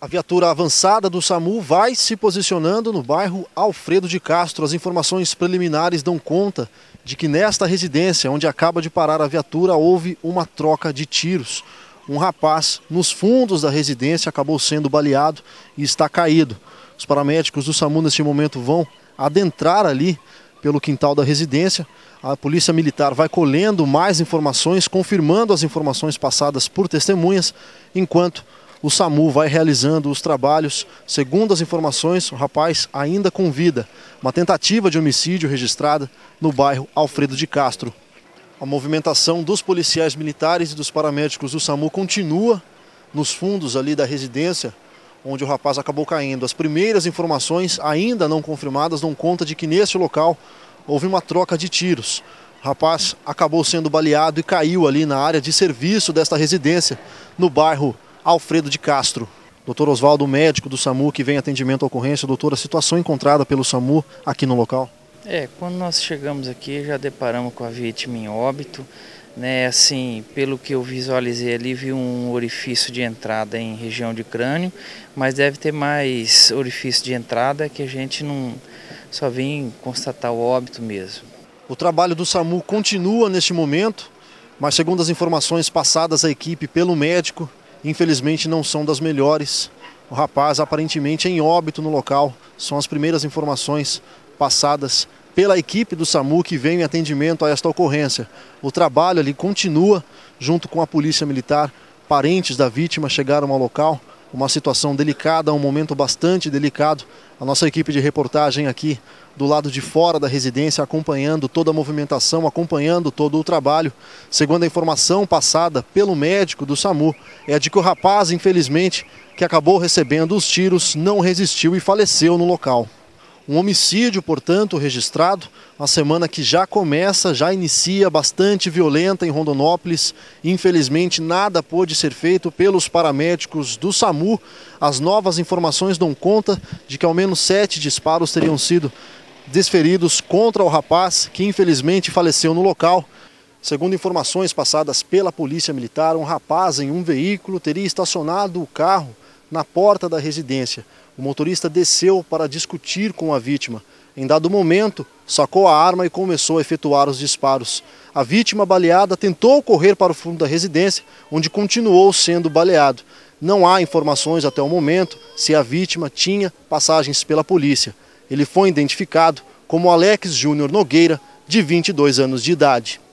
A viatura avançada do SAMU vai se posicionando no bairro Alfredo de Castro. As informações preliminares dão conta de que nesta residência, onde acaba de parar a viatura, houve uma troca de tiros. Um rapaz nos fundos da residência acabou sendo baleado e está caído. Os paramédicos do SAMU neste momento vão adentrar ali pelo quintal da residência. A Polícia Militar vai colhendo mais informações, confirmando as informações passadas por testemunhas, enquanto o SAMU vai realizando os trabalhos. Segundo as informações, o rapaz ainda com vida. Uma tentativa de homicídio registrada no bairro Alfredo de Castro. A movimentação dos policiais militares e dos paramédicos do SAMU continua nos fundos ali da residência onde o rapaz acabou caindo. As primeiras informações, ainda não confirmadas, dão conta de que nesse local houve uma troca de tiros. O rapaz acabou sendo baleado e caiu ali na área de serviço desta residência, no bairro Alfredo de Castro. Doutor Oswaldo, médico do SAMU que vem atendimento à ocorrência, Doutor, a situação encontrada pelo SAMU aqui no local? É, quando nós chegamos aqui já deparamos com a vítima em óbito, né, assim, pelo que eu visualizei ali, vi um orifício de entrada em região de crânio, mas deve ter mais orifício de entrada que a gente não só vem constatar o óbito mesmo. O trabalho do SAMU continua neste momento, mas segundo as informações passadas à equipe pelo médico, infelizmente não são das melhores. O rapaz aparentemente em óbito no local. São as primeiras informações passadas pela equipe do SAMU que vem em atendimento a esta ocorrência. O trabalho ali continua junto com a Polícia Militar. Parentes da vítima chegaram ao local uma situação delicada, um momento bastante delicado. A nossa equipe de reportagem aqui do lado de fora da residência, acompanhando toda a movimentação, acompanhando todo o trabalho. Segundo a informação passada pelo médico do SAMU, é a de que o rapaz, infelizmente, que acabou recebendo os tiros, não resistiu e faleceu no local. Um homicídio, portanto, registrado, uma semana que já começa, já inicia, bastante violenta em Rondonópolis. Infelizmente, nada pôde ser feito pelos paramédicos do SAMU. As novas informações dão conta de que ao menos sete disparos teriam sido desferidos contra o rapaz, que infelizmente faleceu no local. Segundo informações passadas pela Polícia Militar, um rapaz em um veículo teria estacionado o carro na porta da residência. O motorista desceu para discutir com a vítima. Em dado momento, sacou a arma e começou a efetuar os disparos. A vítima baleada tentou correr para o fundo da residência, onde continuou sendo baleado. Não há informações até o momento se a vítima tinha passagens pela polícia. Ele foi identificado como Alex Júnior Nogueira, de 22 anos de idade.